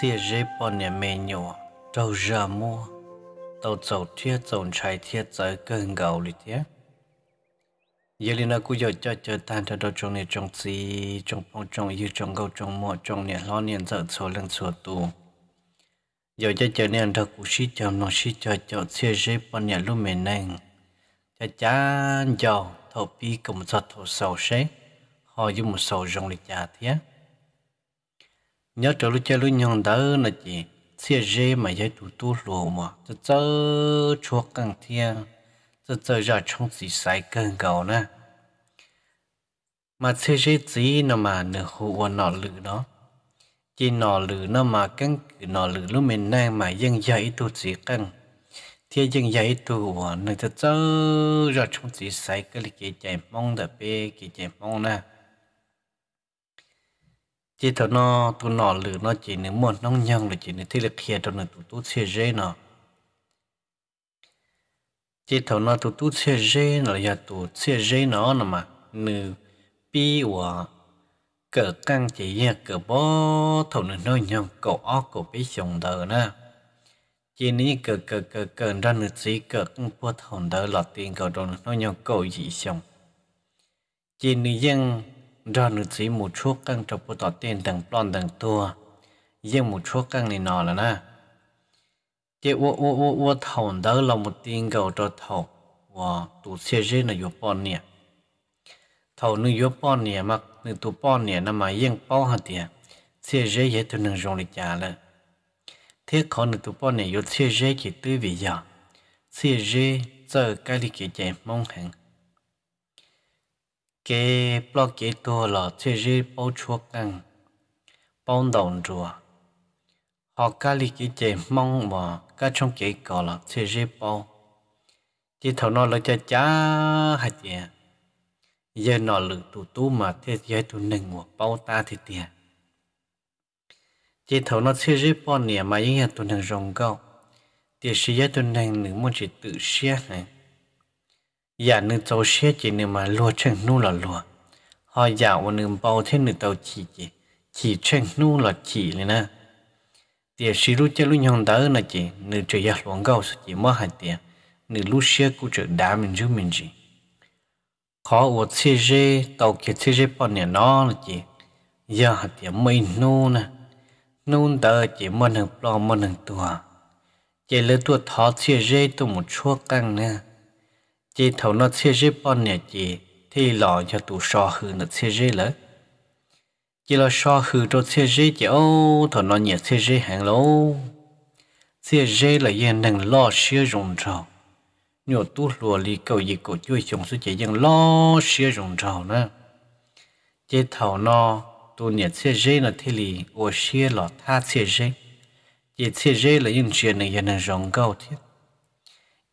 chia dây bọn nhà mẹ nhỏ trâu ra mua tàu tàu thiết tàu trái thiết tới cơn gạo lì thiết giờ lên là cũng giờ cho chờ tan cho đồ trong này trong gì trong phong trong yêu trong gạo trong mọ trong nhà lo niệm giờ số lần số tù giờ cho chờ nên thật cũng xí chờ nó xí chờ chờ chia dây bọn nhà lúc mẹ neng cha cha giàu thầu pi cùng giọt thầu sầu xế họ dùng một sầu rong lì cha thiết nhớ cho lũ chơi lũ nhung đỡ là gì xe dê mà dây tu tu lù mà cho chớ chua căng thiên cho chớ ra trong gì sai cơn cầu nè mà xe dê gì nó mà nửa hồ nọ lử đó chỉ nọ lử nó mà căng nọ lử lúc mình nang mà dân dây tụ gì căng thiên dân dạy tụ mà nửa cho chớ ra trong gì sai cái cái chạy mong đập bê cái chạy mong nè chỉ thằng nó tụ nó lử nó chỉ nếu một nông nhân là chỉ nếu thế là kia cho nó tụi tụi xe dễ nó chỉ thằng nó tụi tụi xe dễ nó là tụi xe dễ nó nó mà nửa bi hòa cờ căng chỉ ya cờ bó thằng nó nông nhân cổ ó cổ bị sùng đờ nè chỉ nếu cờ cờ cờ cờ ra nữ chỉ cờ cũng bó thằng đờ là tiền cỡ đồ nó nông nhân cổ gì sùng chỉ nếu ra nữ chỉ một chút căng trọc của tỏ tiền tầng plon tầng tua riêng một chút căng này nọ là na chế ô ô ô ô thầu đó là một tiền gầu cho thầu và tụ xe rê là yếu bòn nè thầu nữ yếu bòn nè mà nữ tụ bòn nè nằm mà riêng bao hạt tiền xe rê hết tụ nương dùng lịch trả là thế còn nữ tụ bòn nè yếu xe rê chỉ tư vị giờ xe rê giờ cái lịch chế mong hàng cái blog cái tua là thế giới bảo chuộc ăn bảo đồng chùa họ cá lý cái chế mong mà cá trong cái cỏ là thế giới bảo, chỉ thầu nó là cho chá hay gì giờ nó lự tụ tú mà thế giới tụ nâng một bảo ta thì tiền chỉ thầu nó thế giới bảo niệm mà những nhà tụ nâng rồng cao thì sự giới tụ nâng nửa muốn chỉ tự xét này อย่านึกโจเชียจีนึมาลัวเชิงนู่หล่อลัวหออย่าวันนึงเบาเท่นึกเตาจีจีจีเชิงนู่หล่อจีเลยนะเดี๋ยวสิรู้จะรู้ยองตาเอนะจีนึกจะอยากหลวงเก่าสุจีมาหายเดียนึกรู้เชียกูจะด่ามันจูมันจีขออวดเชเจเตาเขียเชเจปอนเนี่ยน้อนะจีอย่าหายเดียไม่นู่นะนู่นตาจีมันหนึ่งปลอมมันหนึ่งตัวเจเลยตัวท้อเชเจตัวหมดชั่วกังเนี่ย chỉ thầu nó chia rẽ bọn nè chỉ thì lọ cho tụ so hư nó chia rẽ lỡ chỉ lo so hư cho chia rẽ chỉ ô thầu nó nhẹ chia rẽ hàng lô chia rẽ là yên năng lo xia rồng trào nhiều tu lùa li câu gì cổ chui chồng suy chỉ yên lo xia rồng trào nữa chỉ thầu nó tụ nhẹ chia rẽ nó thì lì ô xia lọ tha chia rẽ chỉ chia rẽ là yên chuyện này yên năng rồng cao thiết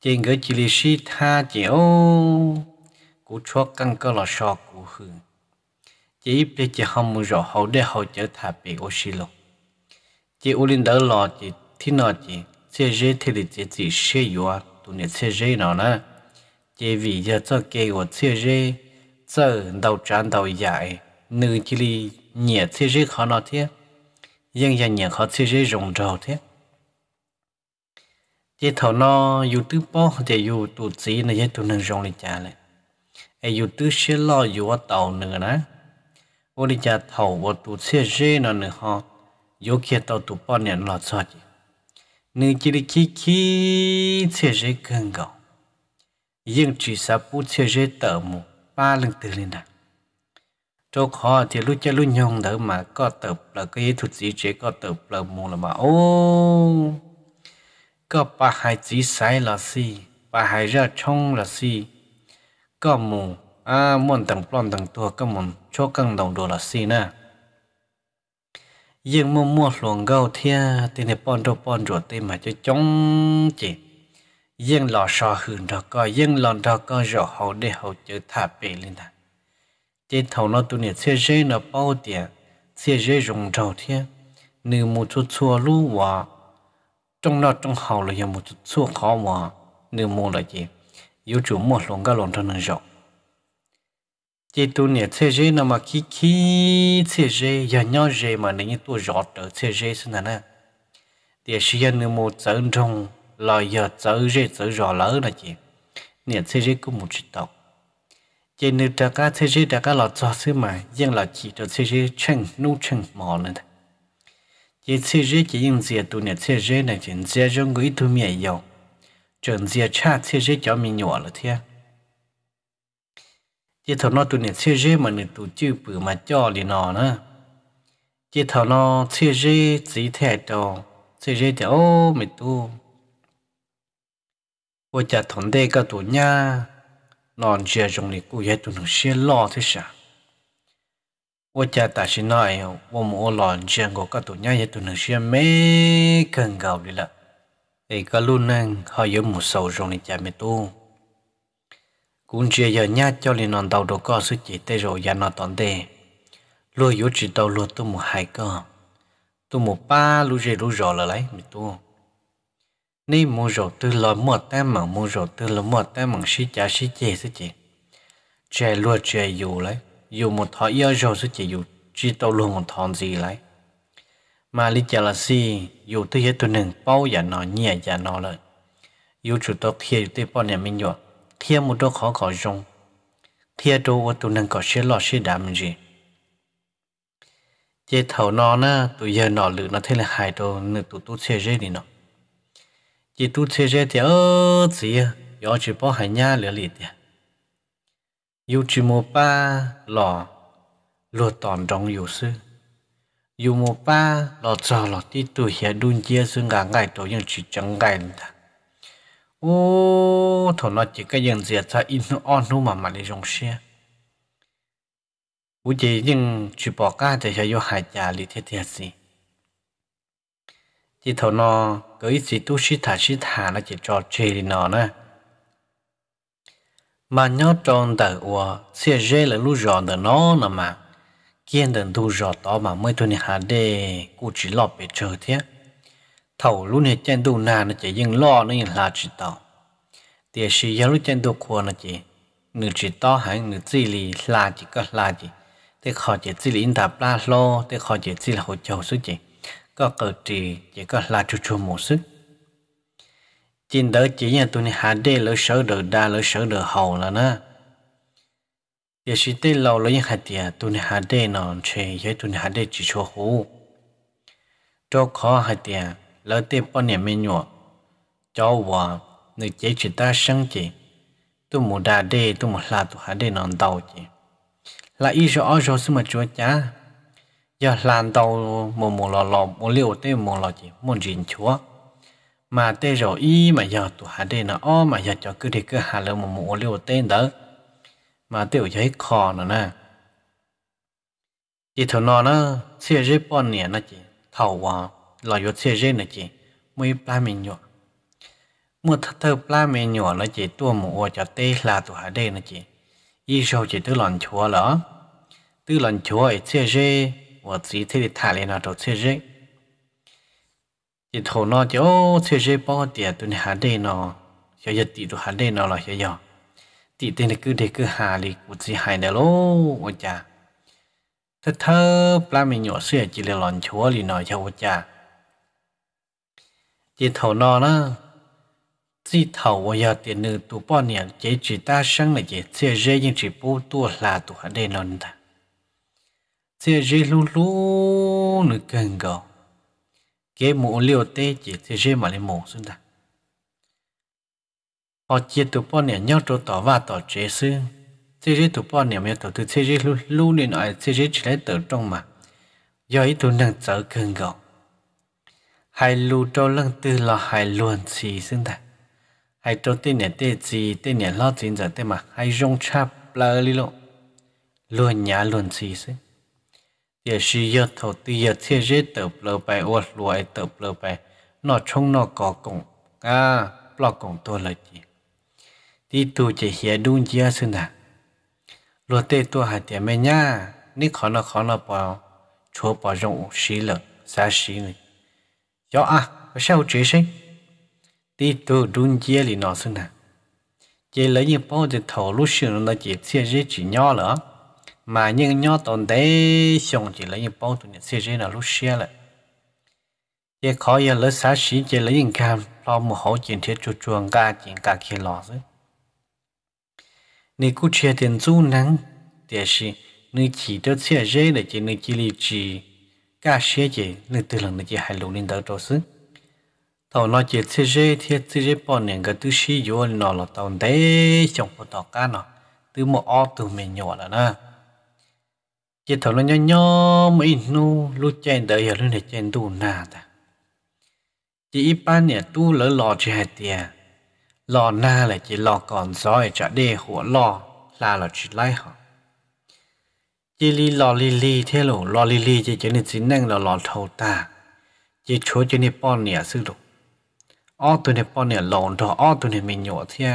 chỉ ngỡ chỉ lì xí tha chỉ ô cú cho căn cơ là sao cú hư chỉ biết chỉ không mua rõ hậu để hậu trở thà bị ô xí lộ chỉ u linh đỡ lo chỉ thi nọ chỉ xe dễ thì thì chỉ chỉ xe yếu tụi này xe dễ nó nè chỉ vì giờ cho kê của xe dễ giờ đầu trán đầu dài nữ chỉ lì nhẹ xe dễ khó nó thế nhưng giờ nhẹ khó xe dễ rộng rầu thế chế thọ nó dù tứ bó chế dù tụ sĩ này chế tụ nâng rong đi trả lại ai dù tứ xe lo dù ở tàu nữa nè ô đi trả thầu ô tụ xe rê nó nữa họ dù kia tàu tụ bó nè lo cho chị nữ chỉ đi khi khi xe rê gần gạo nhưng chỉ sa bút xe rê tờ một ba lần từ lên đặt chỗ khó thì lúc chơi lúc nhông đỡ mà có tập là cái thuật gì chế có tập là mù là mà ô ก็ปะหายจีไซละสิปะหายเรือช่องละสิก็มูอ่าม่วนต่างปล้อนต่างตัวก็มุนโชกังดองดูละสินะยังมัวมัวหลวงเกาเทียตีในปอนโดปอนโดตีมาจะจ้องจียังหล่อชอหืนดอกก็ยังหลอนดอกก็รอเขาได้เขาเจอท่าเปลินนะเจนเท่านั้นตัวเนี่ยเชื่อใจนะเป้าเตียเชื่อใจรงเท่าเทียหนึ่งมูชัวชัวรู้ว่า trong nó trong hậu là giờ một chút xua khó mà nếu mua là gì yếu chủ mua luôn cái, luôn thân hơn rồi chỉ tu nè thế giới nó mà khi khi thế giới giờ nhau rồi mà nên như tu rõ trở thế giới xin nè thì sự giờ nếu mua chân trong là giờ chân rồi tự rõ lỡ là gì nè thế giới cũng một chút đâu, chỉ nếu đặt cái thế giới đặt cái là cho xứ mà riêng là chỉ cho thế giới chân nô chân mỏ nữa chỉ chỉ rế chỉ yên dìa tụ này chỉ rế này chỉ dìa rong người thu mẹ dầu chuẩn dìa cha chỉ rế cháu mình nhỏ là thế chỉ thằng nó tụ này chỉ rế mà nè tụ chữ bự mà cho liền nó nữa chỉ thằng nó chỉ rế chỉ thẻ đồ chỉ rế thì ô mày tu ôi cha thằng đây cái tụ nha non dìa rong này cũng hết tụ nó xé lo thế sao 我家大是那样，我们我老人家我个多年也都能学没更高的了。哎，个路呢，还有木手上的家没多。cũng chưa giờ nhá cho nên non đầu đồ co sự chỉ tê rồi ya nó tòn tê lúa yếu chỉ đầu lúa tôi một hai cơ tôi một ba lúa gì lúa rồi là lấy mình tôi ni mua rồi từ lò mua tem mà mua rồi từ lò mua tem mà xí chả xí chè xí chè chè lúa chè dù lấy dù một thọ yêu rồi sẽ chỉ dù chỉ tao luôn một thọ gì lại mà lý giải là gì dù tôi hết tôi nâng bao giờ nó nhẹ giờ dạ nó lại dù chủ tao thiệt tôi bao nhà mình rồi thiệt một đôi khó có dùng thiệt đâu tôi nâng có sẽ lo sẽ đảm gì chế thầu nó na tụi giờ nó lử nó thế là hại đồ nửa tụi tu xe rê đi nó chế tu xe rê thì ơ gì à, giờ chỉ bỏ hại nha lừa lì à yêu chỉ một ba lò lò tòn trong yêu sư yêu một ba lò cho lò đi tuổi hiện đun chia sư ngã ngày tối nhưng chỉ chẳng ngày ô thổ nó chỉ cái dân diệt ra in nó on nó mà mà đi dùng xe u chỉ nhưng chỉ bỏ cả để cho yêu hai già lý thiết thiết gì chỉ thổ nó cứ ít gì tu sĩ thả sĩ thả nó chỉ trò chơi nó nè mà nhớ tròn tờ ua xe rê là lúc rõ tờ nó nè mà kiên tờ thu rõ đó mà mới thôi này hà đê cụ chỉ lo bị chờ thế thầu lúc này chân tu nà nó chỉ dừng lo nó nhìn là chỉ tàu tiền sĩ giáo lúc chân tu khua nó chỉ người chỉ to hay người chỉ lì là chỉ có là chỉ thế khó chỉ chỉ lì ta bắt lo thế khó chỉ chỉ là hỗ trợ sức chỉ có cờ chỉ chỉ có là chú chú một sức chính đỡ chỉ nhà tụi này hạ đê lỡ sở đỡ đa lỡ sở đỡ hầu là nó. giờ xin tê lâu lỡ những hạt tiền tụi này hạ đê nó chơi với tụi này hạ đê chỉ cho hú cho khó hạt tiền lỡ tê bao nhiêu mấy nhọ cho hòa người chế chỉ ta sáng chỉ tụi mù đa đê tụi mù là tụi hạ đê nó đầu chỉ là ý cho ở rồi mà chúa chá giờ làm tàu mù mù lò lò mù liu tê mù lò chỉ mù dính chúa mà tê rồi y mà giờ tụ hà đê nó o mà giờ cho cứ đi cứ hà lơ mà mũ liều tên đó mà tiêu giấy khó nữa nè chỉ thầu nó nó xe rê bọn nè nó chỉ thầu hoa lò yếu xe rê nó chỉ mới ba mình nhỏ mua thật thơ ba mình nhỏ nó chỉ tua mũ cho tê là tụ hà đê nó chỉ y sau chỉ tư lòng chúa lỡ tư lòng chúa ấy xe rê và chỉ thế thì thả lên nó trò xe rê thì thổ nó chứ ô chơi chơi bao tụi tôi hà đây nó giờ giờ tỷ tôi hà đây nó là giờ giờ tỷ tên là cứ để cứ hà lì cũng chỉ hài nè lô ôi cha thật thơ pla mình nhỏ xưa chỉ là lòn chúa lì nói cho ôi cha chỉ thổ nó nó chỉ thầu bây giờ tiền nữ tụ bao nhiêu chỉ chỉ ta sáng là chỉ chơi chơi nhưng chỉ bố tua là tụ hà đây nó ta chơi chơi lú lú nữ cần cầu kế mũ liều tê chỉ thế giới mà lên mũ xuống ta họ chia tụ bọn nè nhau trâu tỏ và tỏ chế sư thế giới tụ bọn nè mẹ tỏ từ thế giới lưu lưu nên nói thế giới chỉ lấy tờ trong mà do ý tụ năng trở cường gọn hai lưu trâu lăng tư là hai luồn chỉ xuống ta hai trâu tê nè tê chỉ tê nè lo chính giờ tê mà hai rong chap là lý lộ luồn nhà luồn xì xuống giờ suy giờ thầu tư giờ thế giới tập lơ bài ô lùi tập lơ bài nó chung nó có cùng à lo cùng tôi là gì đi tu chỉ hiện đúng chưa xin à lùi tê tôi hạt tiền mấy nhá nếu khó nó khó nó bảo chúa bảo rộng xí lợ xa xí này cho à có sao chế sinh đi tu đúng chưa thì nó xin à chỉ lấy những bao giờ thầu lúc xưa nó chỉ thế giới chỉ nhỏ nữa? mà những nhớ tồn đấy xong chỉ lấy những bông tụi những xe rẽ là lúc xe lại chỉ khó giờ lấy xá xí chỉ lấy những cam lo một hậu chuyện thiết chuột chuồng cả chuyện cả kia lò rồi nếu cứ chia tiền du nắng thì chỉ nếu chỉ được xe rẽ để chỉ nếu chỉ lì chỉ cả xe chỉ nếu từ lần nếu chỉ hai lũ lên đầu trâu xứ tàu nó chỉ xe rẽ thiết xe rẽ bọn này cái thứ xí vô nó là tàu đấy xong một tàu cá nó từ một ô từ mình nhỏ là nè chỉ thầu lên nhon nhon mấy nu lu chen đợi giờ lu để chen tu nà ta chỉ ít ban nè tu lỡ lò chỉ hai tia lò na là chỉ lò còn cho chả đê หัว lò là là chỉ lai họ chỉ li lò li li thế lù lò li li chỉ chỉ nên chính năng là lò thầu ta chỉ chúa chỉ nên pon nè sư đồ ô tu nè pon nè lòn thọ ô tu nè mình nhọ thế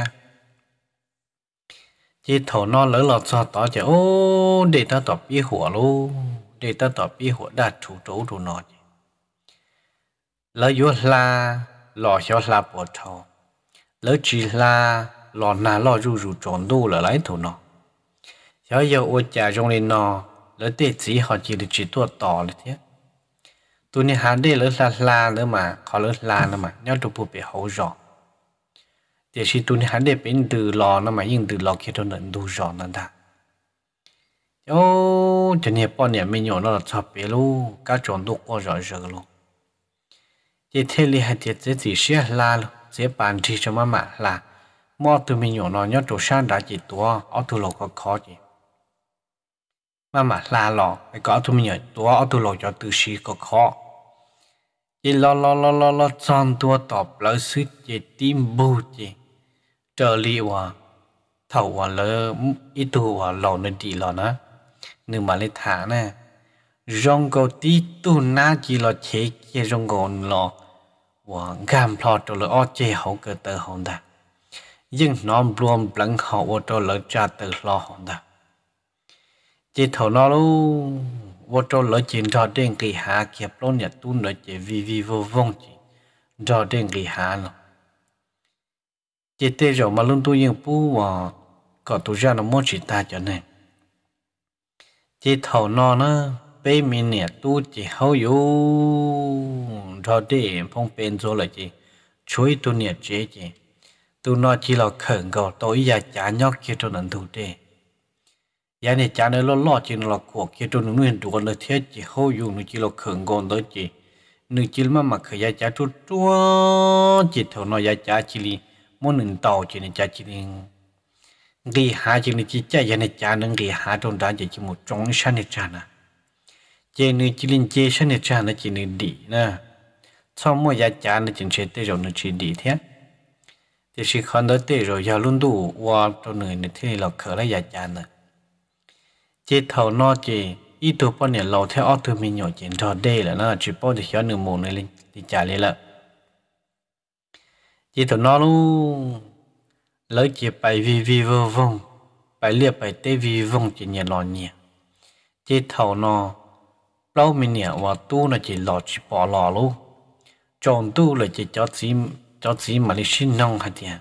chỉ thổ nó lỡ lọt cho tỏ chứ ô để ta tỏ bi hủa luôn để ta tỏ bi hủa đạt chủ chủ đủ nó lỡ yếu la lò cho la bỏ thầu lỡ chỉ la lò na lò rù rù tròn đu là lấy thổ nọ, cho yêu ô chả trong lên nọ lỡ tê chỉ họ chỉ được chỉ tua tỏ là thế tôi nên hàn để lỡ la la nữa mà họ lỡ la nữa mà nhau tụ bộ bị hậu rõ thì chỉ tu hắn đẹp bên từ lò nó mà yên từ lò kia cho nên đủ rõ nên ta ô cho nên bọn nhà mình nhỏ nó là thập bé luôn cả chọn đồ qua rõ rõ luôn thì thế li thì thế gì sẽ là luôn sẽ bàn thì cho mà mà là mua từ mình nhỏ nó nhớ chỗ đã chỉ tua ở từ có khó gì mà mà là lò cái có từ mình nhỏ tua ở cho từ xí có khó chỉ lo lo lo lo lo chọn tua tọp lỡ suy chỉ tim bù chỉ trở lì hòa thầu hòa lỡ ít tu hòa lò nên đi lò nữa nhưng mà lấy thả nè rong cầu tí tu na chỉ là chế kia rong cầu lò và gam lò trở lỡ ô hậu cơ tờ hồng ta nhưng nó luôn lắng hậu ô trở lỡ cha tờ lò hồng ta chế thầu nó lú vô trở lỡ chuyện trò đen kỳ hạ kiếp lô nhật tu nợ chế vi vi vô vong chỉ trò đen kỳ hạ lò chỉ tê rồi mà luôn tôi yên bú và có tôi ra nó muốn chỉ ta cho nên chỉ thầu nó nó bé mình nè tu chỉ hầu yếu rồi để phong bên rồi là chỉ chuối tôi nè chế chỉ tôi nó chỉ là khẩn cầu tôi giờ chả nhóc kia cho nên thủ tê giờ này chả nên lo lo chỉ nó là cuộc kia cho nó nguyên trụ nó thế chỉ hầu yếu nó chỉ là khẩn cầu đó chỉ nếu chỉ mà mà khởi giá cha chút chút chỉ thầu nó giá cha chỉ li muốn nên tàu chỉ nên cha chỉ nên đi hạ chỉ nên chỉ cha giờ nên cha nên đi hạ trong đó chỉ chỉ một trong sáng nên cha nè chỉ nên chỉ nên chỉ sáng nên cha nè chỉ nên đi nè sau mỗi giờ cha nên chỉ sẽ tới rồi nên chỉ đi thế thì khi khăn đó tới rồi giờ luôn đủ qua cho người nên thế là khởi lại giờ cha nè chỉ thầu nó chỉ ít tuổi bao nhiêu lâu theo ở tuổi mình nhỏ chỉ thọ đây là nó chỉ bao nhiêu hiểu nửa mồm này đi trả lại là chỉ tụi nó luôn lấy chỉ bài vì vì vô vong bài liệt bài tê vì vong chỉ nhẹ lo nhẹ chỉ thầu nó lâu mình nhẹ và tu là chỉ lo chỉ bỏ lo luôn chọn tu là chỉ cho chỉ cho chỉ mà đi xin nông hạt tiền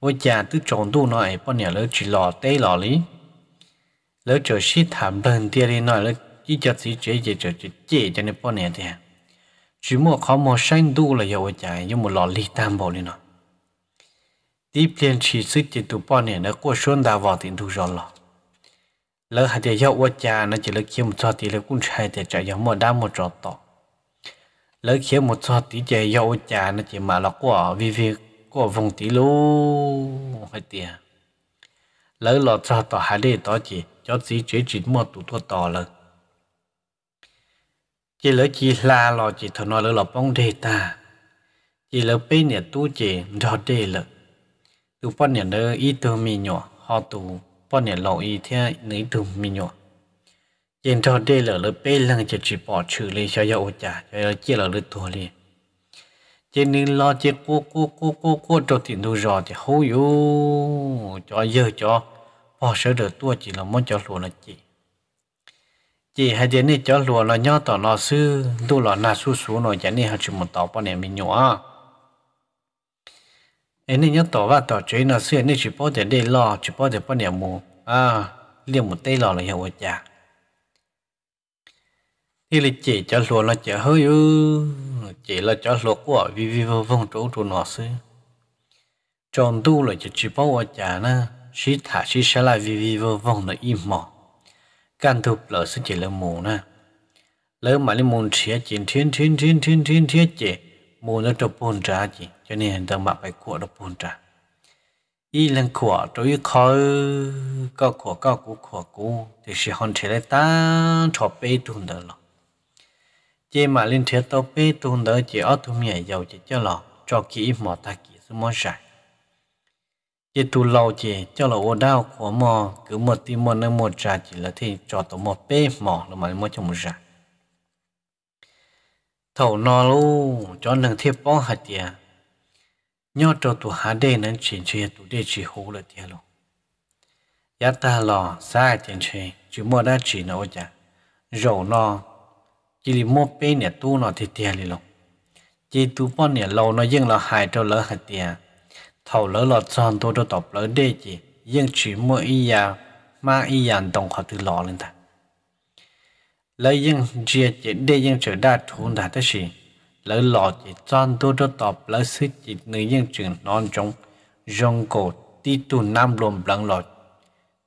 với cha tu chọn tu nó ấy bao nhiêu lấy chỉ lo tê lo lý lấy chờ xí thảm đơn tiền đi nói lấy chỉ cho chỉ chế chỉ chờ chỉ chế cho nên bao nhiêu tiền chỉ một khó một xanh đủ là yêu dầu chạy nhưng một lọ lì tam bảo lên nó tiếp liền chỉ sức chỉ tụ bao nè nó qua xuân đào vào tiền thu rồi lọ lỡ hạt tiền dầu qua cha nó chỉ lỡ kiếm một cho tiền lỡ cũng sai để chạy yêu một đám một trò tọ lỡ kiếm một tiền tí yêu dầu cha nó chỉ mà là của vì việc của vùng tí lú hạt tiền lỡ lọ cho tọ hạt đi tọ chỉ cho tí chỉ chỉ một đủ thua tọ lớn chỉ lỡ chỉ là lo chỉ thằng nó lỡ lọp bông đề ta chỉ lỡ bây nè tu chỉ đó đề lỡ tu bọn nè lỡ ít tưởng mi nhỏ họ tu bọn nè lộ ít thế nữ tu mi nhỏ trên đó đề lỡ lỡ bây lần chỉ chỉ bỏ trừ lên cho yêu trả cho lỡ chỉ lỡ lỡ tu liền trên nên lo chỉ cố cố cố cố cố cho tiền đâu rồi thì hối yo cho giờ cho bỏ sợ được tua chỉ là muốn cho luôn là chỉ chỉ hai đứa này cho lùa là nhau tỏ nó sư tu là na su su nó giờ này hai chục một tàu bọn này mình nhỏ anh này nhớ tỏ và tỏ chơi nó sư anh này chỉ bao để đây lo chỉ bao để bọn này mù à liền một tay lo là hiểu chả thì là chỉ cho lùa là chỉ hơi ư chỉ là cho lùa của vì vì vong chỗ trốn nó sư chọn tu là chỉ chỉ bao chả na chỉ thả chỉ sẽ là vì vì vong là im mỏ can thục lỡ sẽ chỉ là mù na lỡ mà lên môn chia chỉ thiên thiên thiên thiên thiên thiên chỉ mù nó trộn bồn trà chỉ cho nên hiện tại phải của nó bồn trà y lần của tôi khó có của có của của của thì sẽ hoàn thành lại ta cho bê tuần đó rồi mà lên thế tao bê tuần đó chỉ ở tụi mày giàu chỉ cho lọ cho kỹ mỏ ta kỹ số mỏ dài chỉ tu lâu chỉ cho là ô đau của mò cứ một tí một nơi một trà chỉ là thì cho tổ một bê mò là mà mới cho một trà thầu nó luôn cho nâng thiệp bó hạt tiền nhớ cho tụ hạ đề nên chuyển chuyện tụ đề chỉ hú là tiền luôn giá ta lò sai tiền chuyện chỉ mua đã chỉ nó chả rổ nó chỉ là mua bê nè tu nó thì tiền liền luôn chỉ tu bó nè lâu nó dưng là hai cho lỡ hạt tiền thầu lỡ lọt son tôi tôi tập lỡ đê gì nhưng chỉ mỗi ý ya mà ý ya đồng họ từ lọ lên ta lỡ nhưng chia chỉ đê nhưng trở đa thốn ta thế gì lỡ lọt chỉ son tôi tôi tập lỡ sức chỉ nữ nhưng trường non trong rong cổ ti tu nam lùm lăng lọt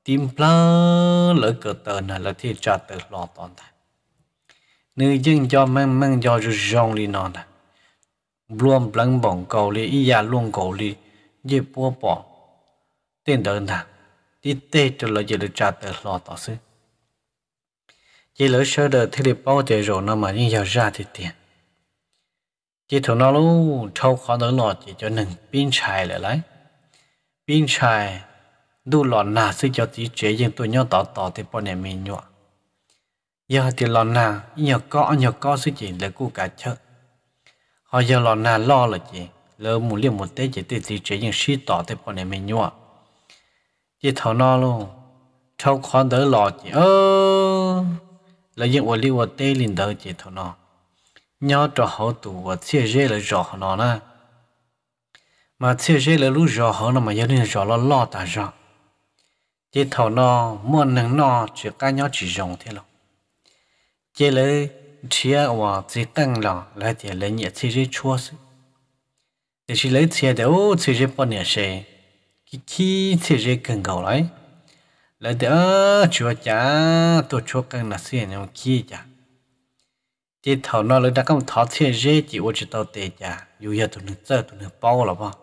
tim lỡ lỡ cờ tờ này lỡ thì trả từ lọ toàn ta nữ nhưng cho mang mang cho rong li non ta luôn lăng bỏng cầu li ý ya à luôn cầu li ye po po tên đơn thà đi tê cho lời được trả tờ lo tỏ sư ye lỡ sơ đờ thì đi bao tệ rồi nó mà nhưng giờ ra thì tiền chỉ thằng nó lúc thâu khó đỡ lọt chỉ cho nâng pin chai lại lấy pin đủ lọt nà sư cho tí chế nhưng tôi nhớ tỏ tỏ thì bọn em mình giờ thì lọt nà nhờ có nhờ có sư chỉ là cô cả chợ họ giờ lọt nà lo là gì lỡ mù liếc một tết chỉ tết gì chế những sĩ tỏ tết bọn này mình nhua chỉ thảo nó luôn thâu khó đỡ lọ chỉ ơ là những ô liu ô tê liền đỡ chỉ thảo nó nhớ trò hậu tù và chia rê là rõ nó nè mà chia rê là lúc rõ hậu nó mà gia đình rõ lo lo ta rõ chỉ thảo nó mua nắng nó chỉ cá nhớ chỉ rồng thế lo lỡ lấy chia và chỉ tăng lọ là chỉ lấy nhẹ chia rê chua sức Deși lei ție de u ție ponia she. Kiki ție cần gầu lấy. Lei de ơ chúa chá tổ chúa là ție nhau kia chá. Chị thảo nó lấy đã không thảo ție dê chỉ ô chỉ tàu tê chá. Dù giờ tụi nữ chơi tụi nữ bao là bao.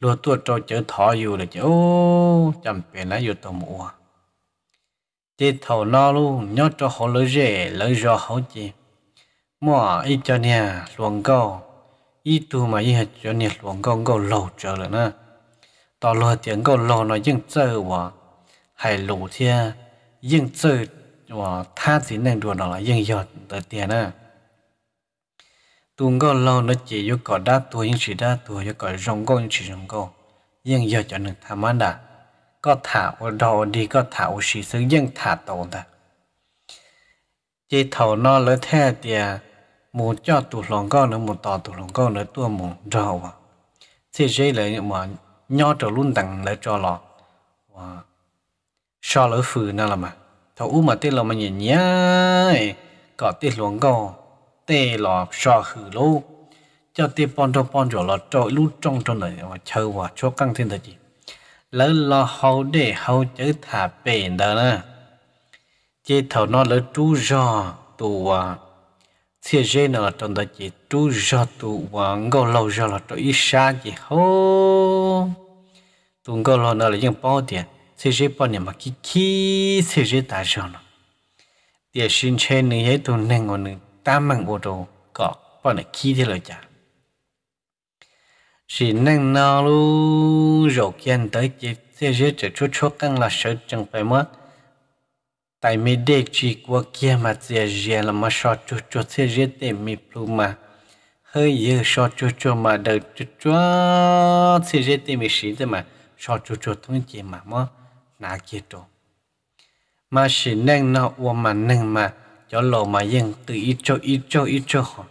Lùa tụi trâu chở thảo dù là chá ô chăm bền là dù tàu mùa. Chị thảo nó luôn nhớ cho họ lấy dê lấy do họ chị. Mùa ít cho nè luồng câu ý tu mà ý hạt cho nhiệt luồng gông có lâu chờ rồi nè tao lo tiếng có lâu nó nhưng chơi và hay lù thia nhưng chơi và tha gì nên đùa nó là nhưng giọt tới tiền nè tuồng gâu lâu nó chỉ có cỏ đa tua nhưng chỉ đa tua vô cỏ rong gâu nhưng chỉ rong gâu nhưng giờ cho nên tham ăn đã có thả ở đầu đi có thả ở xì xứ nhưng thả tổ ta chỉ thầu nó lấy theo tiền một cho tụ lòng cao nữa một tò tụ lòng cao nữa tua một rau à thế giới này mà nho trở luôn đằng lại cho lọ và sao lỡ phừ nữa là mà thấu mà tê là mà nhìn nhá có tê luồng cao tê lọ sao hư lô cho tê pon cho pon rồi lọ trội luôn trong trong này và chờ và cho căng thêm thật gì lỡ lo hậu để hậu chữ thả bền đó nè chế thầu nó lỡ trú cho tù à thiệt dễ là trong đó chỉ tu cho tu và ngô lâu cho là trong ít xa chỉ hô tu ngô lâu nở là những bao tiền thiệt dễ bao nhiêu mà kí kí thiệt dễ ta cho nó tiền xin trên này ấy tu nên ngồi nên tam mang bộ đồ có bao nhiêu kí thế là chả chỉ nên nó luôn rồi kiên tới chỉ thiệt dễ chỉ chút chút căng là sợ chẳng phải mất tại mi đê chỉ qua kia mà dìa dìa là mà so cho cho thế giới để mi plu mà hơi dễ so cho cho mà đời cho cho thế giới để mi xí thế mà so cho cho thông chỉ mà mà nà kia chỗ mà xí nâng nó qua mà nâng mà cho lộ mà yên từ ít cho ít cho ít cho họ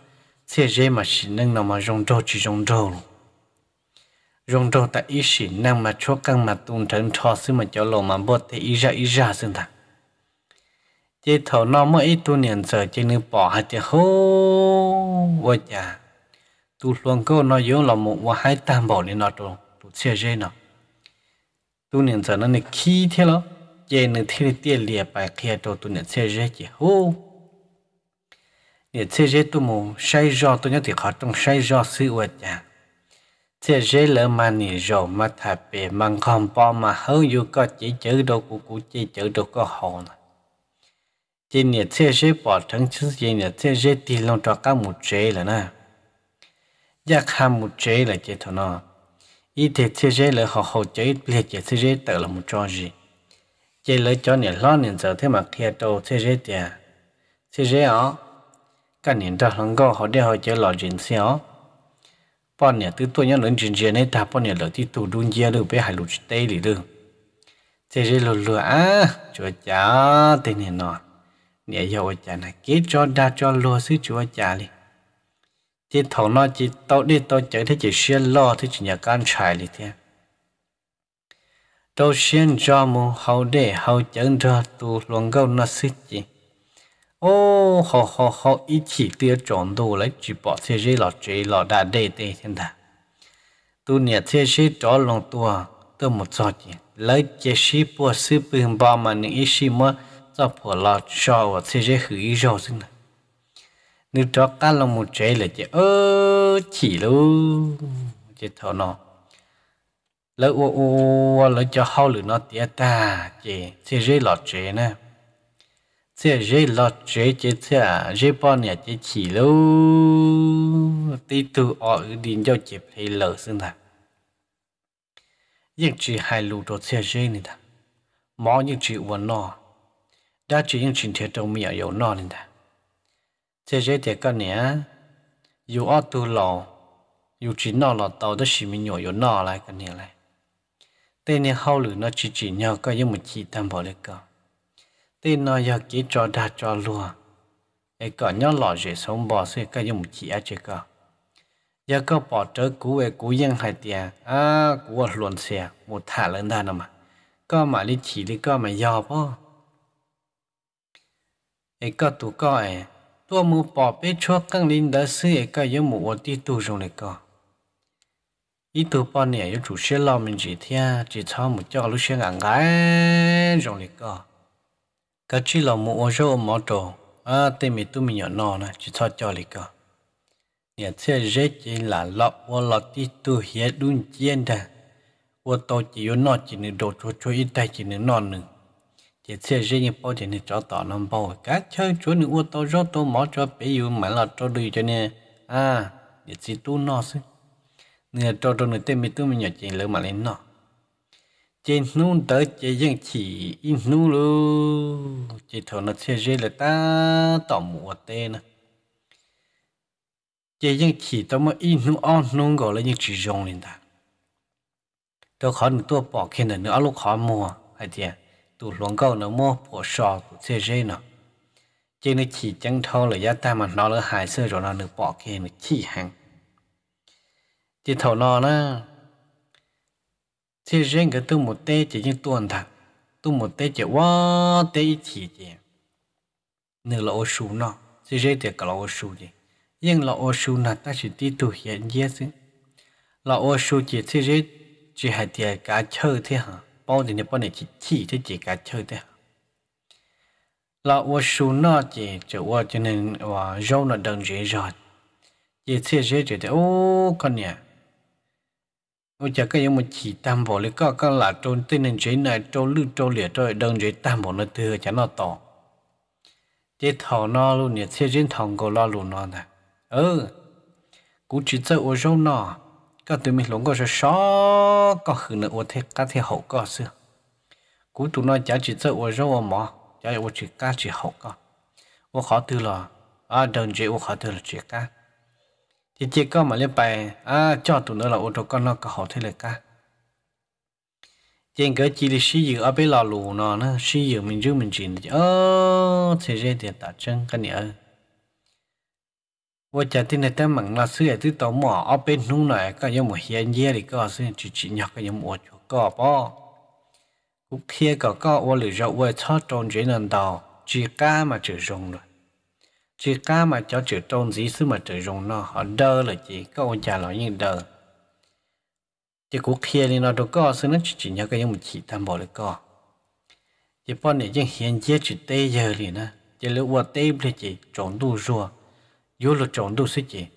thế giới mà xí nâng nó mà rong rô chỉ rong rô luôn rong rô tại ít xí nâng mà cho căng mà tung trấn cho xứ mà cho lộ mà bớt thế ít ra ít ra xưng thằng chỉ thầu nó mới ít tu niệm sợ chỉ nên bỏ hai tiền hô vô chả tu luôn câu nó yếu là một và hai tam bảo nên nó tu tu xe dây nó tu niệm sợ nó này khi thế lắm chỉ nên thế tiền lìa bài kia tu tu niệm xe dây chỉ hô niệm xe dây tu mù say do tu nhớ thì khó trong say do sự vô chả xe dễ lỡ mà niệm rồi mà thay bề mang không bỏ mà hứa vô có chỉ chữ đâu của của chỉ chữ đâu có hồn chỉ nhớ thế giới bỏ thắng chứ chỉ nhớ thế giới đi lòng cho các một chế là na giác ham một chế là chế thọ nó ý thế thế giới là họ hậu chế biết chế thế giới tự là một trò gì chế lấy cho nhớ lo nhớ giờ thế mà kia đâu thế giới thì thế giới ó các nhớ đó lòng go họ để họ chế lo chuyện gì ó bọn nhớ từ tôi nhớ lớn chuyện gì này ta bọn nhớ là tí tụ đun gia được bé hải lục tây đi được thế giới lừa lừa á chúa chả tên này nọ nè yo cha na kế cho đa cho lo sư chúa cha đi chỉ thằng nó chỉ tao đi tao chạy thì chỉ xuyên lo thì chỉ nhà can trải đi thế tao xuyên cho mu hậu để hậu chẳng ra tu luồng gâu nó sư chỉ ô họ họ họ ít chỉ tiêu chọn đồ lấy chỉ bỏ thế giới lọ chế lọ đã đệ đệ thiên đàng tu nè thế giới cho lòng tua tôi một giọt chỉ lấy chế sĩ bùa sư bừng bao mà những ý sĩ mà cho phù lọ cho và thế giới hủy rồi xin này nếu cho cá lòng một chế là chế ơ chỉ luôn chế thọ nó lỡ ô ô lỡ cho hao lửa nó tía ta chế thế giới lọ chế nè thế giới lọ chế chế thế giới bọn nhà chế chỉ luôn tí tu ở điện cho chế phải lỡ xin này nhưng chỉ hai lù đồ thế giới này ta mỗi những chuyện của nó đã chỉ những chuyện thiệt trong miệng yếu nọ nên ta thế giới thiệt cái này yếu ở tu lò yếu chỉ nọ là tàu đó chỉ mình nhỏ yếu lại cái này lại tên này hậu lử nó chỉ chỉ nhau cái những một chỉ tam bảo được cả tên nó giờ chỉ cho đa cho luôn, ai cả nhau lò dễ sống bỏ xe cái những một chỉ ai chơi cả giờ có bỏ trở cú về cú dân hai tiền à cú luồn xe một thả lên đa mà có mà đi chỉ đi có mà do bao ấy có tụ có ấy tua mù bỏ bê chua căng linh đã sư ấy có yếu mù ổ tí tù này có ít tụ bỏ nè yếu chủ xe lo mình chỉ thia chỉ cho một cho lúc xe ngang ngái dùng này có cái chỉ là mù ổ rô mỏ trồ à tên mình tụ mình nhỏ nọ nè chỉ cho cho này có nhà xe rết chỉ là lọ ổ lọ tí tù hiết đun chiên thà ổ tổ chỉ yếu nọ chỉ nửa đồ chua chua ít tay chỉ nửa nọ nữa chỉ xe riêng như bao tiền thì cho tỏ nó bao cá chơi chỗ nữ ô tô cho tôi mỏ cho bé yêu mà là cho đi cho nè à để chỉ tu nó chứ nè cho tôi người tên mình tôi mình nhớ chỉ lỡ mà lên nó chỉ nu tới chỉ riêng chỉ in nu luôn chỉ thôi nó xe riêng là ta tỏ mũ tên nè chỉ riêng chỉ tao mà in nu on nu gọi là những chỉ rong lên ta tôi khó nữa tôi bỏ kia nữa lúc khó mua hay tiền tụ luồng câu nó mua bộ sò của thế giới nó chỉ nó chỉ chẳng thâu là giá ta mà nó là hại sơ rồi nó được bỏ kia nó chỉ hàng chỉ thầu nó nó thế giới cái tu một tê chỉ như tuần thật tu một tê chỉ quá tê chỉ chỉ nửa là ô sú nó thế giới thì cả là ô sú gì nhưng là ô sú là ta chỉ đi tu hiện giá chứ là ô sú chỉ thế giới chỉ hay tiền cả chơi thế hả 包人家帮你去气，去解个抽的。là ô số nó chỉ chỗ ô cho nên và rau nó đằng dễ rồi dễ chỉ thế ô con nhỉ ô chả cái một chỉ tam bộ lấy có các là trôn tên nên dễ này trôn lư trôn liệt rồi đằng dễ tam bộ nó thừa chả nó to chỉ thọ nó luôn nhỉ xe dễ thằng cô lo luôn nó ừ cũng chỉ chơi ô rau nó ก็ตัวมีหลงก็จะชอก็คือเนื้อเทก็เทหก็เสือกูตัวน้อยจะจีเจอว่ารู้ว่าหมอจะว่าจีก้าจีหก็ว่าขอตัวละอ่าเดินจีว่าขอตัวละจีก้าจีจีก็มาเลี้ยไปอ่าจอดตัวน้อยละอุตก็นอกก็หอเทเลยก้าจงก็จีลิชิอยู่เอาไปหล่อหลูนอนะชิอยู่มันจื้อมันจีนเออเทเรเดียตาจังกันเนี่ย我家的那点门啦，虽然这到马阿边弄来，个要么闲夜里个，虽然就只要个要么就个吧。cũng kia cả có ô lửa rau quê cho trôn dưới nền tàu chỉ cá mà chữ rồng rồi chỉ cá mà cho trôn dí xứ mà chữ rồng nó họ đơ là chỉ có ông cha lão như đơ chỉ cũng kia thì nó đâu có xứ nó chỉ chỉ nhớ giống một chỉ tam bộ là chỉ bọn này chẳng hiện chế chỉ tê giờ thì nè chỉ lửa quê tê thì chỉ trốn tu 有了长度时间，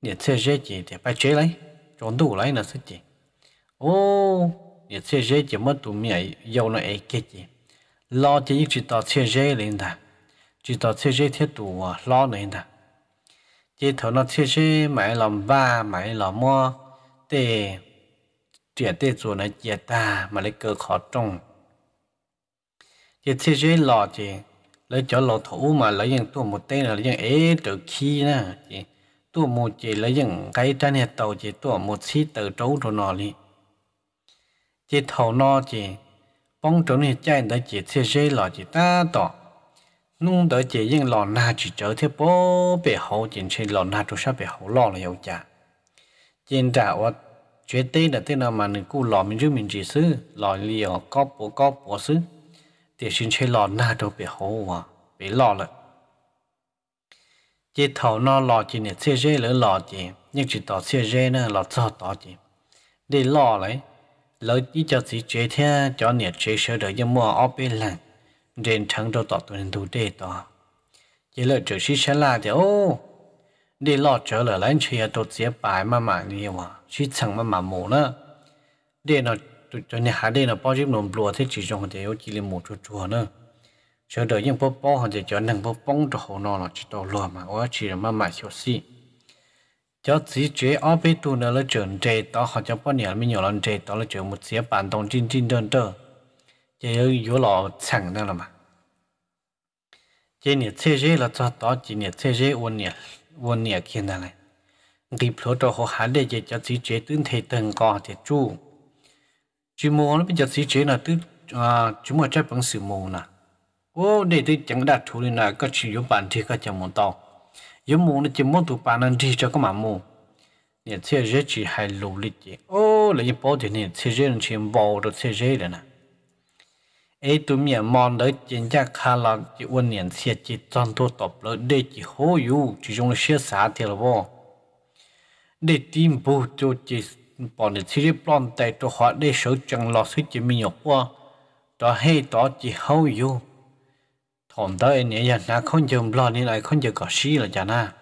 你才热气的把车来，长度来那时间，哦，你才热气么都没有那爱给的，老的一直到才热人的，直到才热太多啊，老人的，这头那才热买了吧，买了么的，这得做那简单，买了个考中，这才热老的。lấy cho lò thủ mà lấy những tua một tên là lấy những ế trợ khi na, chị tua một chị lấy những cái trên hệ tàu chị tua một xí từ trấu rồi nọ đi chị thầu nọ chị bóng trốn hệ chạy tới chị xe xe lò chị ta tỏ nung tới chị những lò na chị trở theo bố bề hậu chị xe lò na chỗ sao bề hậu lò là yêu chả chị trả ở chuyện tê là thế nào mà người cu lò mình chứ mình chỉ xứ lò liều có bộ có bộ xứ để xin chơi lò na đâu bị hố à bị lò lận chỉ thầu nó lò chỉ nè xe rê lỡ lò chỉ nhưng chỉ tỏ xe rê nữa lò cho tỏ chỉ để lò lấy lỡ chỉ cho chỉ chế thế cho nè chế sơ đợi cho mua ở bên làng trên thằng đâu tỏ tụi nên thủ đề tỏ chỉ lỡ trở xí xe là thì ô để lò trở lỡ lấy chơi tụt xe bài mà mà nhiều à xí chẳng mà mà mù nữa để nó cho nên hai đây là bao nhiêu nồng lúa thì chỉ trong thì có chỉ là một chút chút nữa chờ đợi những bó bó thì cho những bó bông cho hồ nó là chỉ đầu lúa mà ở chỉ là mà mà hiểu xí cho chỉ chế ở bên tu nữa là chuẩn chế đó họ cho bao nhiêu mình nhiều lần chế đó là chuẩn một xía bàn đồng chín chín đơn đơn chế ở yếu lò chẳng nữa là mà chế nhiệt chế chế là cho đó chỉ nhiệt chế chế ôn nhiệt ôn nhiệt kia này ดีพลอตหัวหาได้จะจะสีเจตื่นเทตังก่อเจจู้ chỉ mua nó bây giờ xí chế là tư à, chúng mà chắc bằng sự mua nè ô để tôi chẳng đạt thủ nên là các chỉ dùng bản thì các chẳng muốn to dùng mua nó chỉ muốn tụ bản nên thì cho các mà mua nè thế giới chỉ hay lù lịch chứ ô là cái bảo thì nè thế giới chỉ bảo được thế giới rồi nè ấy tụi mình mong đợi chân chắc khá là chỉ quân niệm xe chỉ toàn thô tập rồi để chỉ hữu yu chỉ dùng là xe xả thì là vô để tìm bù cho chỉ bọn để chỉ bọn tại chỗ họ để số chẳng lo suy chỉ mình nhọc qua đó hay đó chỉ hầu yêu thằng đó anh ấy là không chịu lo nên lại không chịu có gì là chả na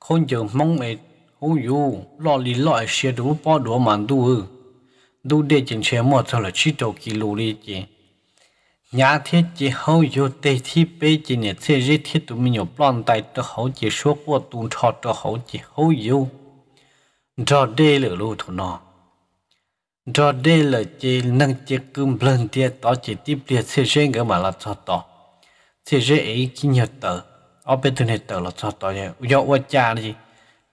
không chịu mông ấy hầu yêu lo lì lo xe đủ bỏ đủ màn đủ đủ để chỉnh xe mua cho là chỉ đầu kỳ lù đi chứ nhà thiết chỉ hầu yêu tê thiết bê chỉ nè thế thiết tụi mình nhọc bọn tại chỗ hầu chỉ số của tụi trò chỗ hầu chỉ hầu yêu đó đê lửa lô thủ nó. Đó đê lửa chê nâng chê cung lần tia tỏ chê tiếp liệt xe rê ngỡ mà là cho tỏ. Xe rê ấy chỉ nhờ tờ. Ở bên thường này tờ là cho tỏ nhờ. Dọ vô cha đi.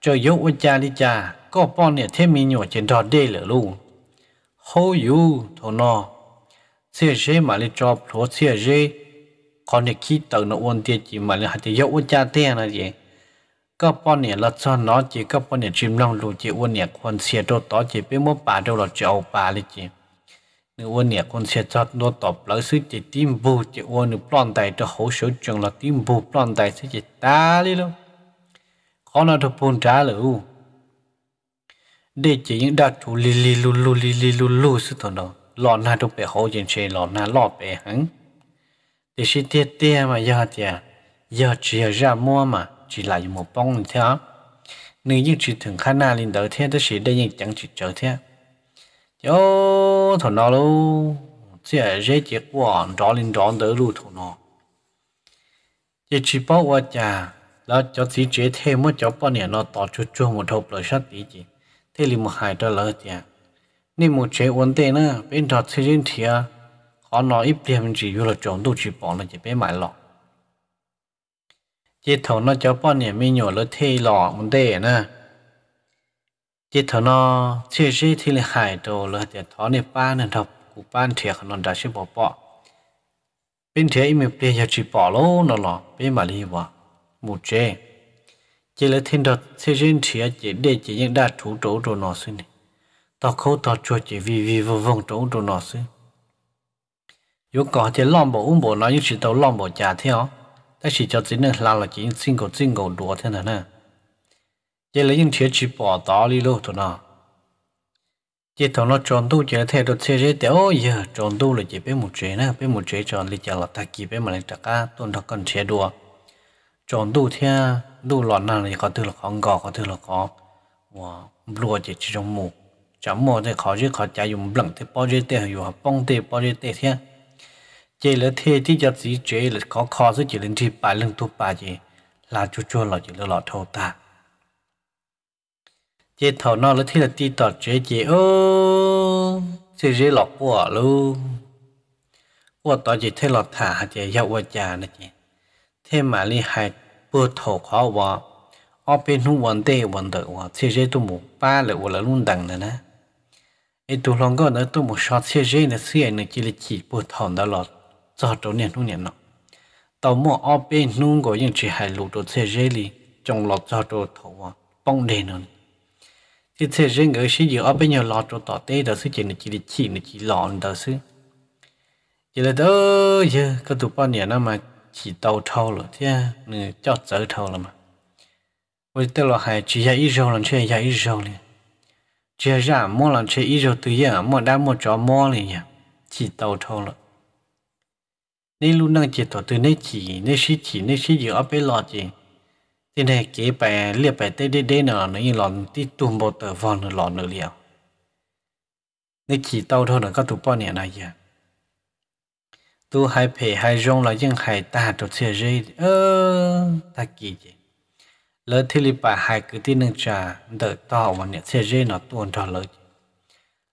Cho dọ qua cha đi cha. Có bọn nè thêm mình nhỏ trên đó đê lửa lô. Hô yu thủ nó. Xe rê mà lì cho phố xe rê. Còn nè khi tờ nó ôn tia chỉ mà lì hạt tê dọ qua cha tê là gì. ก็ปอนเนี่ยละซ้อนเนาะจีก็ปอนเนี่ยชิมลองรูจีอ้วนเนี่ยคนเสียโดต่อจีเป็นมัวปลาเดียวเราจะเอาปลาเลยจีนึกอ้วนเนี่ยคนเสียจอดโดตอบแล้วซื้อจีติมบูจีอ้วนนึกปล้อนใจจะหูเสียจังละติมบูปล้อนใจซื้อจีตาเลยลูกขอนาทุกปนจ้าเลยอูเด็กจียังดัดถูลิลิลุลุลิลิลุลุซื้อตอนนั้นหลอนหน้าทุกไปหูยังเชยหลอนหน้าหลอดไปหังแต่ชิเตี้ยเตี้ยมาเยอะเตี้ยเยอะเชียร์ยามัวมา chỉ là một bông như thế nếu như chỉ thường khả năng lên tới thế đó sẽ đây những chẳng chỉ trở thế yo thằng nào luôn chỉ là dễ chịu quá rõ lên rõ tới luôn thằng nào. chỉ chỉ bảo qua cha là cho chỉ chế thêm một cho bao nhiêu nó tỏ chút chút một hộp lời sát tí gì thế thì một hai đó lỡ chả nên một chế vấn đề nữa bên trò thế thì à họ nói ít tiền chỉ vô là chồng tôi chỉ bỏ là chỉ bé mãi lọ chỉ thầu nó cho bọn nhỉ mi nhỏ lỡ thê lọ muốn đề nè chỉ thầu nó chỉ chỉ thì là hại đồ lỡ để thó này ba nên thập cụ ban thiệt nó đã chịu bỏ bỏ bên thiệt im bên giờ chỉ bỏ luôn nó lọ bên mà đi bỏ một chế chỉ là thiên đợt chỉ riêng thiệt chỉ để chỉ những đa chủ chỗ đồ nó xin tao khâu tao chua chỉ vì vì vô vòng chỗ đồ nó xin yếu có chỉ lòng bộ uống bộ nó như chỉ tao lòng bộ trả theo ta chỉ cho chính là là chỉ xin cổ xin cổ đùa thế này nè chỉ là những chỉ bỏ đó đi thôi nè chỉ thằng nó tròn tu chỉ thay đổi xe chế tiểu giờ tròn tu là chỉ biết một chế nè biết một chế tròn lịch là ta kỳ biết mà lại chắc á tuần nó cần chế đùa tròn tu thế tu lọt nào thì có thứ là khó chỉ trong mù chấm mù thì khó chứ khó dùng lặng thì bông thì bao จเลเทที่จะสีเจเลยขอคอซสิจเลนที่ปเรื่องทุปาจีลาจุจวนหลอจิลหลอโทตา เจเทถอนอลเท่ลตีต่อเจเจโอเจเจหลอกกวลูกวต่อเจิเทหลอถาเจยาวจานะเจีเทมาลีหาฮปวดท้อขอวะอเป็นหุวันเตวันเดอวะเจเจตวหมูป้าเลยวละลุ่นดังนะนะไอตัวหลังก็เนื้อตัวหมูชอตเชื่อเจเนื้อเสียเนื้อจิลิจิปวดท้องตลอด cho trâu niên hung niên nọ tàu mua ở bên nung gọi những chỉ hai lũ đồ xe dễ li trong lọt cho trâu thầu à bông đèn nữa chỉ xe dễ người sử dụng ở bên nhà lọt trâu tỏ tê đó sử dụng là chỉ là chỉ là chỉ lọn đó sự chỉ là đó giờ có tụ bao nhiêu năm mà chỉ tàu thâu rồi thế à, nè cho chở thâu rồi mà với tức là hai chỉ hai ít rồi là chơi hai ít rồi liền chơi ra mua là chơi ít rồi từ giờ mua đã mua chó mua liền nhỉ chỉ tàu thâu rồi nên luôn năng chỉ tổ từ nơi chỉ nơi xí chỉ nơi xí giữa bé lọ chỉ thế này kế bài liệt bài tê đê đê nở nó như lòn tí tùm bộ tờ vòn nở lòn nở liều nơi chỉ tao thôi nở có tụ bao nhiêu này giờ tu hai phe hai rong là dân hai ta tổ xe rê ơ ta kỳ gì lỡ thì liệp bài hai cứ tí nâng trà đợi to mà nè xe rê nó tuôn trò lỡ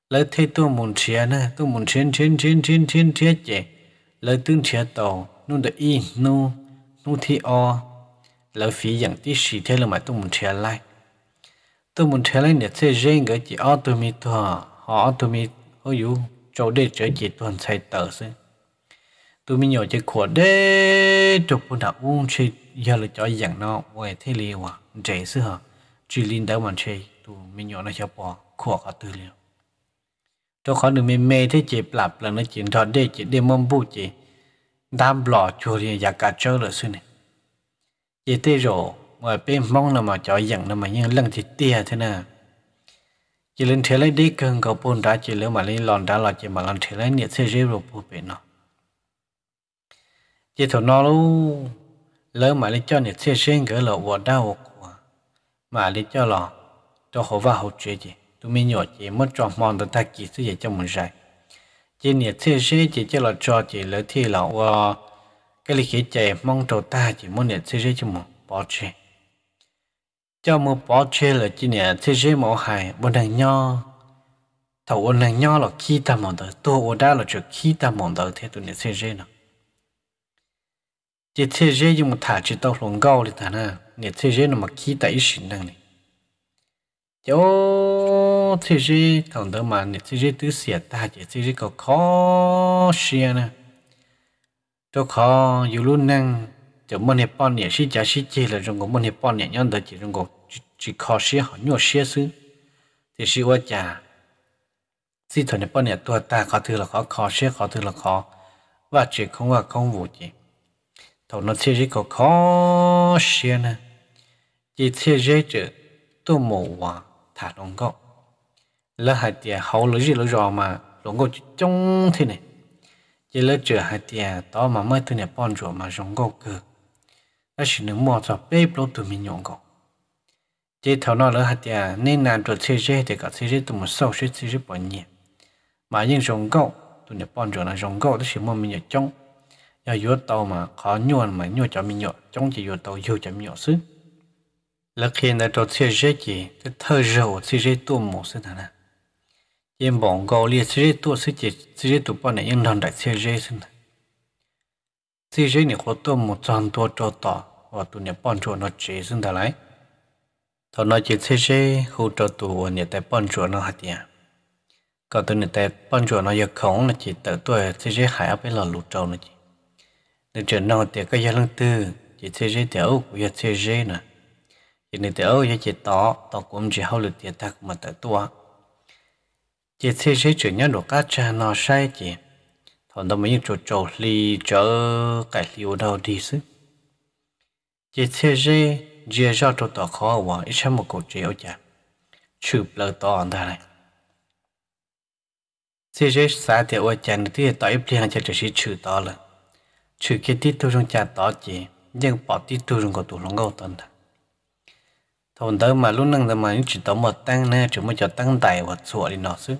lỡ thì tu muốn chia nè tu muốn chiến chiến chiến chiến chiến chiến chế lời tương chia tàu nụ đợi y nụ nụ thi o lời phí dạng tí xì thế là mà tôi muốn chia lại tôi muốn chia lại để chơi riêng cái chỉ o tôi mi thua họ tôi mi họ yêu chỗ để chơi chỉ toàn sai tờ xí tôi mi nhỏ chơi khổ đê chụp bữa nào uống chơi giờ là cho dạng nó ngoài thế liều à dễ xí hả chỉ linh đã mà chơi tôi mi nhỏ nó cho bỏ khổ cả tư liệu cho khó đừng mê mê thế chị lập là nó chỉ thọ đê chị đê mâm bu chị đam lọ chùa thì giả cả chơi là xuyên này chị tê rổ mà bên mong là mà cho dặn là mà nhưng lần thì tia thế nè chị lên thế lấy đi cần có bồn đá chị lấy mà lên lòn đá là chị mà lần thế lấy nhiệt thế rêu rồi bu bên nó chị thổ nó lâu lỡ mà lên cho nhiệt thế riêng cái là vỏ đau của mà lên cho lọ cho họ vào hậu chuyện gì tụi mình nhỏ chỉ mất tròn mòn tụi ta kỳ sư dạy cho mình rồi chỉ nhẹ thế giới chỉ cho là cho chỉ lỡ thì là ờ cái lịch khí chạy mong trầu ta chỉ muốn nhẹ thế giới cho mình bỏ chơi cho một bỏ chơi là chỉ nhẹ thế giới mẫu hài bọn nàng nho thầu ôn nàng nho là khi ta mong tới tôi ôn đã là chuyện khi ta mong tới thế tụi nhẹ thế giới nào chỉ thế giới dùng một thả chỉ tao luôn gâu thì thằng nào nhẹ thế giới nó mà khi ta ý sinh năng này cho thế giới còn đó mà nè thế giới tứ xẻ ta chỉ thế giới có khó xẻ nè cho khó dù luôn năng cho mình hiệp bọn nè xí chả xí chê là trong của mình hiệp bọn nè nhân đó chỉ trong của chỉ khó xẻ họ nhỏ xẻ xứ Thế xí quá chả xí thôi hiệp bọn nè tua ta khó thứ là khó khó xẻ khó thứ là khó và chỉ không là không vụ gì thầu nó thế giới có khó xẻ nè chỉ thế giới chứ tôi mù hòa thả đồng cộng là hạt tiền hậu lối gì lối rò mà lũng có trông thế này chỉ là chờ hạt tiền đó mà mới thứ này bọn rùa mà rong có cơ là chỉ nướng mò cho bếp lốp tụi mình nhọn cậu chỉ thảo nó là hạt tiền nên làm cho thế giới thì cả thế giới tụi mình sâu sẽ thế giới bao nhiêu mà những rong cậu tụi này bọn rùa là rong cậu đó chỉ mong mình nhọn trông giờ yếu tàu mà khó nhuận mà nhuận cho mình nhọn trông chỉ yếu tàu yếu cho mình nhọn sức là khi nào cho thế giới gì cái thơ giờ thế giới tụi mình sẽ thế nào yên bóng gò liệt sĩ tu sĩ chỉ sĩ tu bọn này yên thằng đại sĩ sĩ sinh sĩ sĩ này khó tu một trăm tu cho tỏ và tu này bọn chỗ nó chỉ sinh thằng lại thọ nó chỉ sĩ sĩ khu cho tu và nhà tại bọn chỗ nó hạt tiền còn tu này tại bọn chỗ nó giờ không là chỉ tự tuổi sĩ sĩ hải áp ấy là lụt trâu nữa chỉ nên chuyện nào thì cái gia lăng tư chỉ sĩ sĩ tiểu của gia sĩ sĩ nè chỉ này tiểu gia chỉ tỏ tỏ cũng chỉ hậu lực tiền ta mà tại tua chỉ thế sẽ chuyển nhân được các cha nó sai chỉ thằng đó như chỗ chỗ li chỗ cái liu đâu đi chứ chỉ thế sẽ chia ra chỗ tao khó và ít xem một câu chuyện chả chụp lời to anh ta này thế sẽ xã thì ở chả nữa thì tại ít liền chả chỉ chỉ chữ to rồi, chữ cái tí tôi trong chả to chỉ nhưng bỏ tí tôi trong cái tôi trong cái tao thôn tớ mà lúc nâng mà những chỉ tớ một tăng nè chỉ mới cho tăng tài và sủa đi nó chứ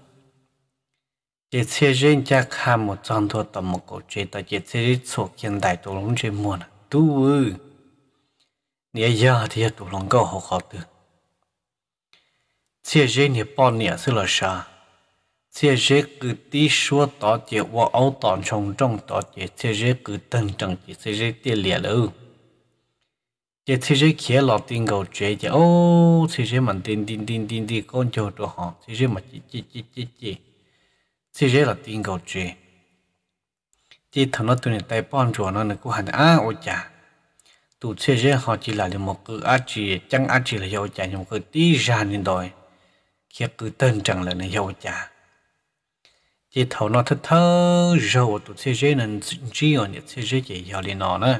chỉ xe riêng cha khá một trăm thua tầm một cổ chế tớ chỉ xe riêng sủa kiên đại tổ lông chế muôn tu ư nghĩa giờ thì tổ lông có học học được xe riêng thì bao nhiêu sự là sao xe riêng cứ tí số tỏ chế và áo tỏn trong trong tỏ chế xe riêng cứ tân trần chế xe riêng tiền lẻ luôn chế thế giới kia là tin cầu chế chế ô thế giới mình tin tin tin tin tin con cho đồ họ thế giới mà chỉ chỉ chỉ chỉ chỉ thế giới là tin cầu chế chỉ thằng nó tụi này tay bản rồi nó nó cũng hành à ô chà tụ thế giới họ chỉ là một cái á chỉ chẳng á chỉ là giàu chà nhưng cái tí ra nên đòi khi cứ tên chẳng là nó giàu chà chỉ thằng nó thơ thơ rồi tụ thế giới nên chỉ ở những thế giới chỉ giàu lên nó nữa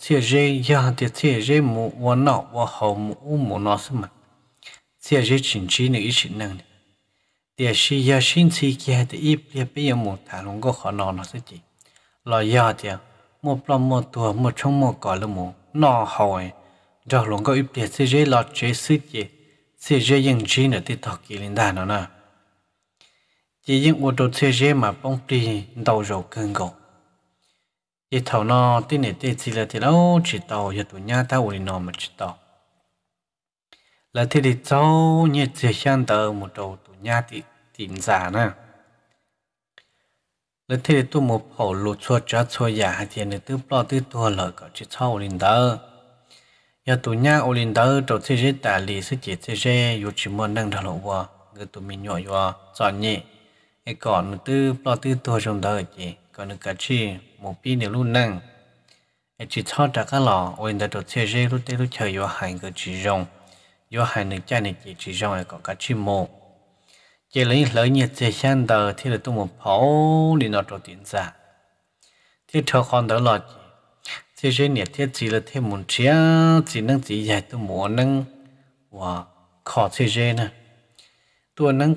chia rê nhà thì chia rê mù và nọ và hậu mù u mù nọ sớm mình chia rê chính trí này ít năng này thì khi ya xin chỉ kia thì ít bia bia mù thả lông có khó nọ nó sẽ chỉ là ya thì một lòng một tuổi một trong một cỏ là mù nọ hậu ấy cho lông có ít bia chia rê là chế sự gì chia rê những trí này thì thọ kỳ linh đàn nó nè chỉ những ô tô chia rê mà bông đi đầu rồi cơn gồng ít thầu nó tin nè tin chỉ là thì lâu chỉ tàu giờ tụi nhà tao ổn nó mà chỉ tàu là thì đi cháu như chỉ xem tờ một đầu tụi nhà thì tìm giả nè là thì đi tụi một hậu lụt chua cho chua giả thì này tụi bỏ tụi tua lỡ cả chỉ cháu ổn tờ giờ tụi nhà ổn tờ đầu thì chỉ tả lý sẽ chỉ chỉ chỉ yêu chỉ muốn đang thằng lỗ vợ người tụi mình nhỏ nhỏ chọn nhỉ ไอ้ก่อนตื้อปลอตื้อตัวชมเธอจีก่อนกะชีหมูปีเนี่ยรุ่นนั่งไอ้จีทอดจากก็หล่อโอ้ยแต่ตัวเชื่อเรื่องตื้อรู้เชื่อยัวหายก็จีรงยัวหายหนึ่งใจในจีจีรงไอ้ก่อนกะชีหมูเจริญเลยเนี่ยเจชันเตอร์ที่เราต้องมาเผาดีนอตัวตินซะที่เธอคอนเตอร์หลอดจีเชื่อเนี่ยเที่จีเลยที่มุนเชียจีนั่งจีใหญ่ตัวหมูนั่งว่าขอเชื่อนะ tôi tôi nâng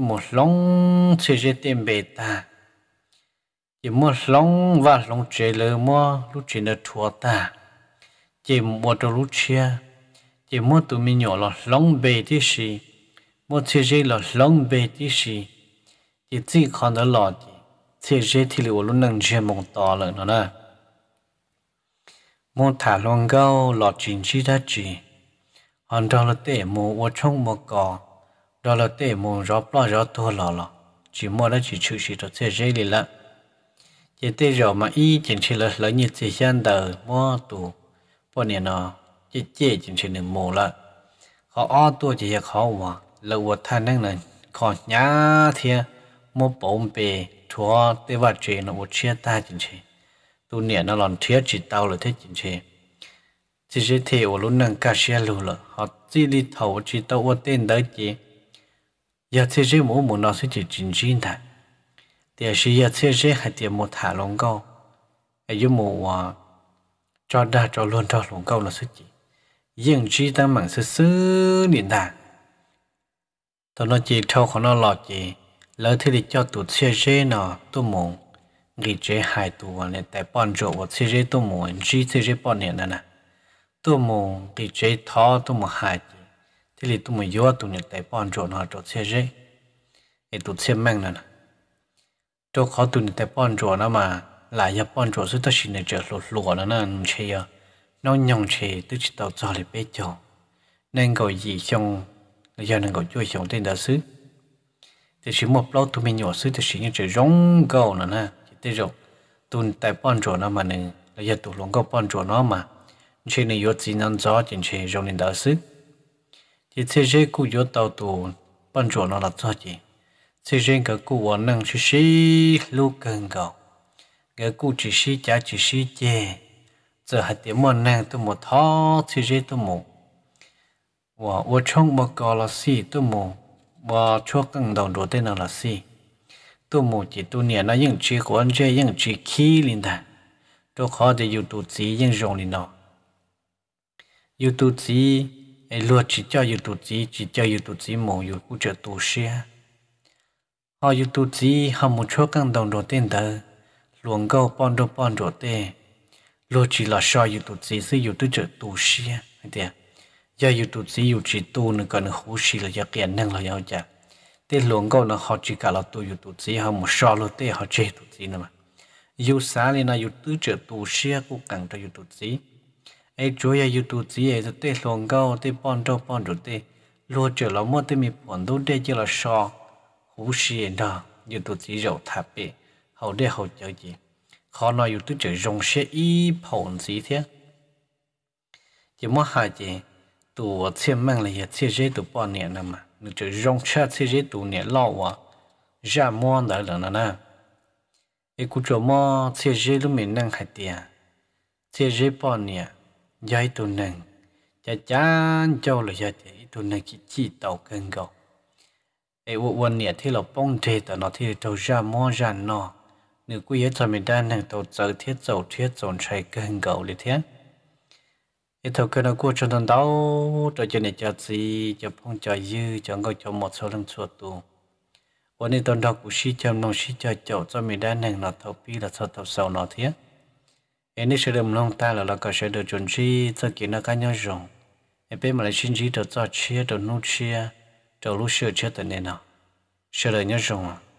một lòng tiền ta chỉ một lòng và lòng chế lơ mơ lúc chế nó thua ta chỉ một đôi lúc chia chỉ một tụi mình nhỏ là lóng bề tí xì mua chế chế là lóng bề tí xì chỉ chỉ còn đó là chế chế thì liệu lúc nâng chế mong to lợn nó nè mua thả loang gâu lọt chín chỉ đã chỉ hòn đó là tệ mua uống trong một cò đó là tệ mù rõ bỏ rõ thua lò lò chỉ mua đó chỉ chữ chỉ cho thế giới lì lận chỉ tê rõ mà y chỉ chỉ là lấy như thế gian đời mua tù bọn này nó chỉ chỉ chỉ chỉ nên mù lận họ o tua chỉ khó mà là vật than năng này còn nhá thiệt mua bổng bề chúa tê vật chuyện nó một chia ta chính chỉ tu niệm nó lòn thiết chỉ tao là thế chính chỉ chỉ chỉ thế ở lúc năng cả xe lù lợ họ chỉ đi thầu chỉ tao ở tên đấy chỉ ya tse zhe mo mo na su ji jin jin ta tia shi ya tse zhe ha tia mo tha long go a yu mo wa cho da cho luôn cho long go là su ji yin chi ta mang su su ni da to nó chỉ thâu khó nó lọt gì lỡ thì đi cho tụt xe xe nó tụ mù nghỉ chế hai tụ và nên tại bọn rộ và xe xe tụ mù chỉ xe xe bọn hiện nè nè tụ mù nghỉ chế thó tụ mù hai chỉ thế thì tụi mình vô tụi nhật tại bọn trộn họ trộn xe dễ thì tụi xe mang nè chỗ khó tụi nhật tại bọn trộn nó mà lại nhập bọn trộn sức tất xin này trở lột lụa nó nè xe nó nhong xe tức chỉ tàu cho lại bé chồng nên gọi gì trong giờ nên gọi chui chồng tên đã xứ thì chỉ một lâu tụi mình nhỏ xứ thì chỉ như trời rong gầu nè nè chỉ tới rồi tụi tại bọn trộn nó mà nè giờ tụi lồng gầu bọn trộn nó mà chơi này có chỉ năng gió chỉ chơi rong nên đã xứ chỉ xây dựng cụ yếu tàu tù ban chỗ nó là cho chị xây dựng cái cụ hoàn năng chỉ xí lu cần gạo cái cụ chỉ xí chả chỉ xí chè giờ hạt tiền mòn năng tôi một thó xây dựng tôi một và ở trong một cái là gì tôi một và cho cần đồng đồ tên là gì tôi một chỉ tôi nhận nó những chỉ của anh chơi những chỉ khí linh ta tôi khó để dùng tụ chỉ những dòng linh nó dùng tụ chỉ ai lúa chỉ cho yêu tụ chỉ chỉ cho yêu tụ chỉ mồ yêu cũng chờ tụ xe họ yêu tụ chỉ họ một chỗ căng đồng đồ tên thờ luồng câu bọn đồ bọn đồ tê lúa chỉ là sao yêu tụ chỉ sự yêu tụ chờ tụ xe thế giờ yêu tụ chỉ yêu chỉ tụ nữa còn hú xì là giờ kiện năng là giờ chả tê luồng câu nó họ chỉ cả là tụ yêu tụ chỉ họ một sao lúa tê họ chơi tụ chỉ nữa mà yêu xá lên là yêu tụ chờ tụ xe cũng cần cho yêu tụ chỉ ai chúa ya yu tu chỉ ai tê lòng gạo tê bọn trâu bọn rồi tê lo chờ là mua tê mi bọn đâu đây chỉ là sọ hú xì đó yu tu chỉ rầu thà bê hậu đây hậu chờ gì khó nói yu tu chờ rong xe y phồng gì thế chỉ mua hai gì tu xem mang là chỉ dễ tu bao nhiêu năm mà nếu chờ rong xe chỉ dễ tu nè lâu quá, ra mua đó là nè nè ai cũng chờ mua chỉ dễ lúc mình năng hai tiền chỉ dễ bọn nè dạy tụ nâng cha cha cho là dạy thì tụ nâng chỉ chỉ tàu cân gầu ai vô vô nè thì là bông thế tao nó thì tàu ra mò ra nó nếu quý ấy cho mình đang nâng tàu giờ thiết dầu thiết dồn chạy cân gầu để thế cái thầu cơ nó cua cho thằng đau cho cho này cho gì cho phong cho dư cho ngồi cho một số lần chuột tù วันนี้ตอนดอกกุชิจำนองชิจาเจ้าจะมีได้หนึ่งหนอทอปีละสอดทับเสาหนอเทีย em nên sẽ được long ta là là có sẽ được chuẩn chi cho kiến nó cá nhau rộng em biết mà là xin chỉ được cho chia được nuôi chia được lúc sửa chia tận này nào sửa được nhau rộng à